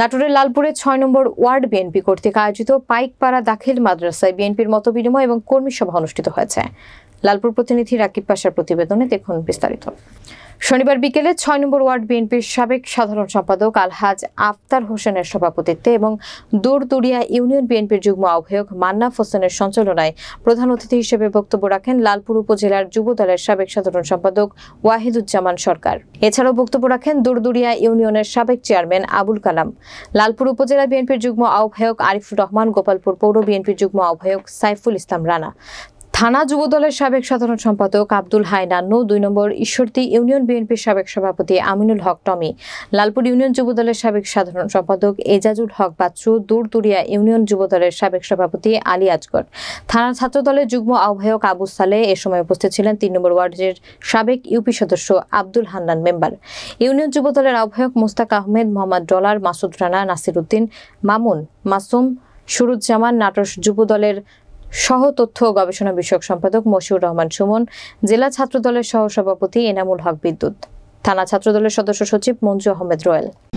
নাটোরের লালপুরে ছয় নম্বর word BNP কর্তৃক আয়োজিত পাইকপাড়া দাখিল মাদ্রাসায় বিএনপির মত বিনিময় এবং কর্মী সভা অনুষ্ঠিত হয়েছে লালপুর প্রতিনিধি রাকিব পাশার প্রতিবেদনে দেখুন বিস্তারিত শনিবার বিকেলে ছয় নম্বর ওয়ার্ড বিএনপির সাবেক সাধারণ সম্পাদক আলহাজ আফতার হোসেনের সভাপতিত্বে এবং দূরদুরিয়া ইউনিয়ন বিএনপির যুগ্ম আহ্বায়ক মান্নাফ হোসেনের সঞ্চালনায় প্রধান অতিথি হিসেবে বক্তব্য রাখেন লালপুর উপজেলার যুব দলের সাবেক সাধারণ সম্পাদক ওয়াহিদুজ্জামান সরকার এছাড়াও বক্তব্য রাখেন দূরদুরিয়া ইউনিয়নের সাবেক চেয়ারম্যান আবুল কালাম লালপুর উপজেলা বিএনপির যুগ্ম আহ্বায়ক আরিফুর রহমান গোপালপুর পৌর বিএনপির যুগ্ম আহ্বায়ক সাইফুল ইসলাম রানা থানা যুবদলের সাবেক সাধারণ সম্পাদক আব্দুল হায়নান্ন দুই নম্বর ঈশ্বরদী ইউনিয়ন বিএনপির সাবেক সভাপতি আমিনুল হক টমি লালপুর ইউনিয়ন যুবদলের সাবেক সাধারণ সম্পাদক এজাজুল হক বাচ্চু দূরদুরিয়া ইউনিয়ন যুবদলের সাবেক সভাপতি আলী আজগর থানা ছাত্রদলের যুগ্ম আহ্বায়ক আবু সালে এ সময় উপস্থিত ছিলেন তিন নম্বর ওয়ার্ডের সাবেক ইউপি সদস্য আব্দুল হান্নান মেম্বার ইউনিয়ন যুবদলের আহ্বায়ক মুস্তাক আহমেদ মোহাম্মদ ডলার মাসুদ রানা নাসির উদ্দিন মামুন মাসুম সুরুজ্জামান নাটোর যুবদলের সহ তথ্য ও গবেষণা বিষয়ক সম্পাদক মশিউর রহমান সুমন জেলা ছাত্রদলের সহসভাপতি এনামুল হক বিদ্যুৎ থানা ছাত্রদলের সদস্য সচিব মঞ্জু আহমেদ রয়েল